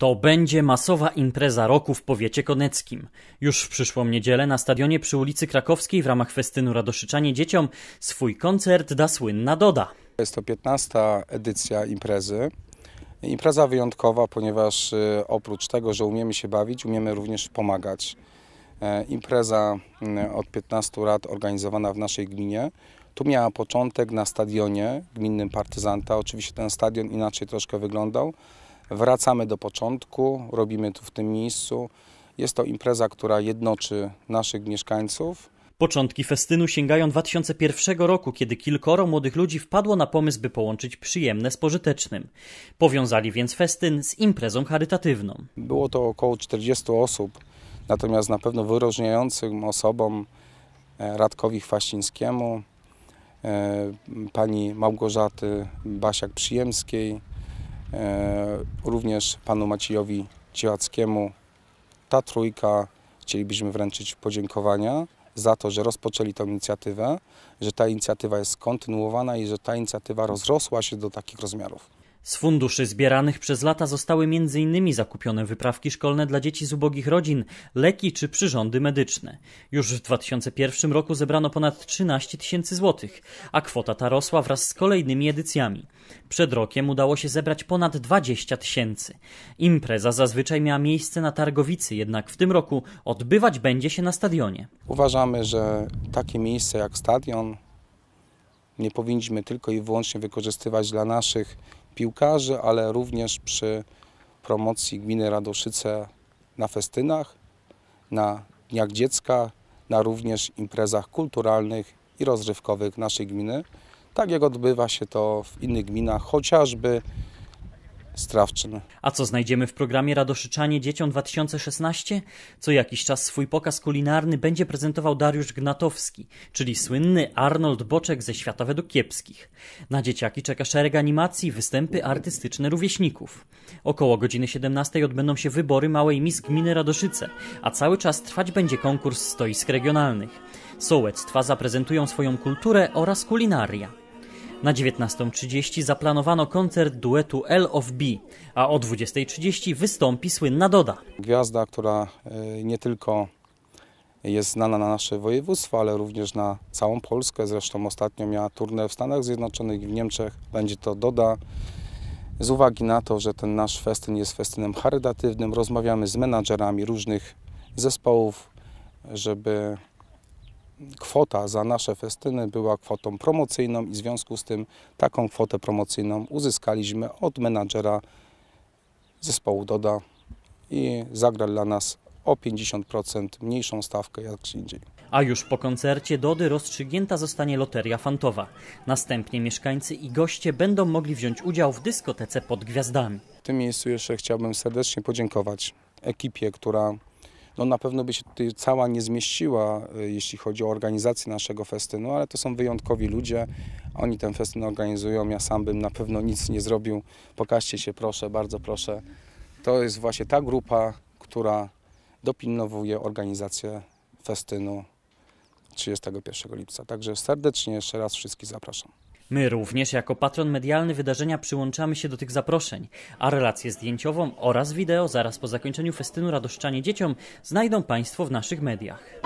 To będzie masowa impreza roku w powiecie koneckim. Już w przyszłą niedzielę na stadionie przy ulicy Krakowskiej w ramach festynu Radoszyczanie Dzieciom swój koncert da słynna Doda. Jest to 15. edycja imprezy. Impreza wyjątkowa, ponieważ e, oprócz tego, że umiemy się bawić, umiemy również pomagać. E, impreza mm, od 15 lat organizowana w naszej gminie. Tu miała początek na stadionie gminnym Partyzanta. Oczywiście ten stadion inaczej troszkę wyglądał. Wracamy do początku, robimy tu w tym miejscu. Jest to impreza, która jednoczy naszych mieszkańców. Początki festynu sięgają 2001 roku, kiedy kilkoro młodych ludzi wpadło na pomysł, by połączyć przyjemne z pożytecznym. Powiązali więc festyn z imprezą charytatywną. Było to około 40 osób, natomiast na pewno wyróżniającym osobom e, Radkowi Chwaścińskiemu, e, pani Małgorzaty Basiak-Przyjemskiej, E, również panu Maciejowi Ciłackiemu. Ta trójka chcielibyśmy wręczyć podziękowania za to, że rozpoczęli tę inicjatywę, że ta inicjatywa jest kontynuowana i że ta inicjatywa rozrosła się do takich rozmiarów. Z funduszy zbieranych przez lata zostały m.in. zakupione wyprawki szkolne dla dzieci z ubogich rodzin, leki czy przyrządy medyczne. Już w 2001 roku zebrano ponad 13 tysięcy złotych, a kwota ta rosła wraz z kolejnymi edycjami. Przed rokiem udało się zebrać ponad 20 tysięcy. Impreza zazwyczaj miała miejsce na targowicy, jednak w tym roku odbywać będzie się na stadionie. Uważamy, że takie miejsce jak stadion nie powinniśmy tylko i wyłącznie wykorzystywać dla naszych piłkarzy, ale również przy promocji gminy Radoszyce na festynach, na Dniach Dziecka, na również imprezach kulturalnych i rozrywkowych naszej gminy, tak jak odbywa się to w innych gminach, chociażby strawczyn. No. A co znajdziemy w programie Radoszyczanie Dzieciom 2016? Co jakiś czas swój pokaz kulinarny będzie prezentował Dariusz Gnatowski, czyli słynny Arnold Boczek ze świata według kiepskich. Na dzieciaki czeka szereg animacji, występy artystyczne rówieśników. Około godziny 17 odbędą się wybory małej mis gminy Radoszyce, a cały czas trwać będzie konkurs stoisk regionalnych. Sołectwa zaprezentują swoją kulturę oraz kulinaria. Na 19.30 zaplanowano koncert duetu L of B, a o 20.30 wystąpi słynna Doda. Gwiazda, która e, nie tylko jest znana na nasze województwo, ale również na całą Polskę. Zresztą ostatnio miała turnę w Stanach Zjednoczonych i w Niemczech. Będzie to Doda. Z uwagi na to, że ten nasz festyn jest festynem charytatywnym, rozmawiamy z menadżerami różnych zespołów, żeby kwota za nasze festyny była kwotą promocyjną i w związku z tym taką kwotę promocyjną uzyskaliśmy od menadżera zespołu Doda i zagrał dla nas o 50% mniejszą stawkę jak indziej. A już po koncercie Dody rozstrzygnięta zostanie loteria fantowa. Następnie mieszkańcy i goście będą mogli wziąć udział w dyskotece pod gwiazdami. W tym miejscu jeszcze chciałbym serdecznie podziękować ekipie, która no na pewno by się tutaj cała nie zmieściła, y, jeśli chodzi o organizację naszego festynu, ale to są wyjątkowi ludzie, oni ten festyn organizują, ja sam bym na pewno nic nie zrobił. Pokażcie się proszę, bardzo proszę. To jest właśnie ta grupa, która dopilnowuje organizację festynu 31 lipca. Także serdecznie jeszcze raz wszystkich zapraszam. My również jako patron medialny wydarzenia przyłączamy się do tych zaproszeń, a relację zdjęciową oraz wideo zaraz po zakończeniu festynu Radoszczanie Dzieciom znajdą Państwo w naszych mediach.